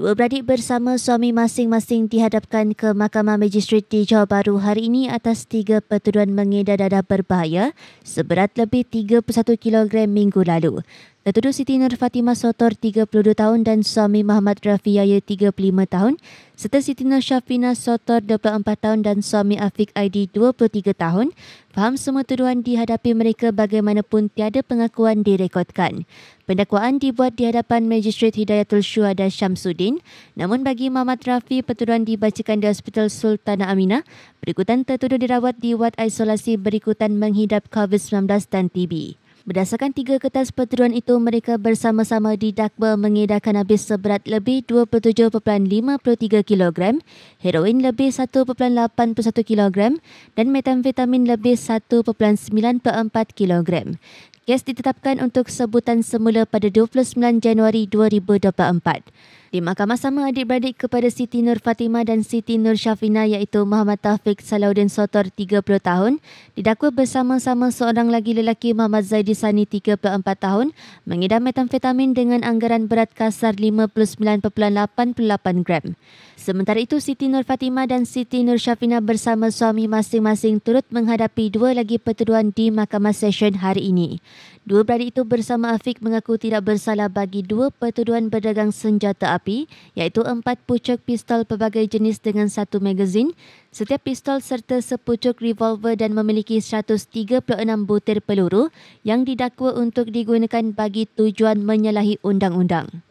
Dua beradik bersama suami masing-masing dihadapkan ke Mahkamah Magistrat di Johor Bahru hari ini atas tiga pertuduhan mengedar dadah berbahaya seberat lebih 31 kg minggu lalu. Datuk Siti Nur Fatimah Sotor 32 tahun dan suami Muhammad Rafi Yaya 35 tahun serta Siti Nur Syafina Sotor 24 tahun dan suami Afiq Aidi 23 tahun faham semua tuduhan dihadapi mereka bagaimanapun tiada pengakuan direkodkan. Pendakwaan dibuat di hadapan Magistrate Hidayatul Syuhada Syamsuddin namun bagi Muhammad Rafi petuduhan dibacakan di Hospital Sultana Aminah berikutan tertuduh dirawat di wad isolasi berikutan menghidap COVID-19 dan TB. Berdasarkan tiga kertas pertuduhan itu, mereka bersama-sama didakwa mengedarkan habis seberat lebih 27.53 kg, heroin lebih 1.81 kg dan metamfetamin lebih 1.94 kg. Kes ditetapkan untuk sebutan semula pada 29 Januari 2024. Di mahkamah sama adik-beradik kepada Siti Nur Fatimah dan Siti Nur Syafina iaitu Muhammad Taufik Salahuddin Sotor 30 tahun didakwa bersama-sama seorang lagi lelaki Muhammad Zaidi Sani 34 tahun mengidam metamfetamin dengan anggaran berat kasar 59.88 gram. Sementara itu, Siti Nur Fatima dan Siti Nur Syafina bersama suami masing-masing turut menghadapi dua lagi pertuduhan di Mahkamah sesiun hari ini. Dua beradik itu bersama Afiq mengaku tidak bersalah bagi dua pertuduhan berdagang senjata api iaitu empat pucuk pistol pelbagai jenis dengan satu magazin, setiap pistol serta sepucuk revolver dan memiliki 136 butir peluru yang yang didakwa untuk digunakan bagi tujuan menyalahi undang-undang.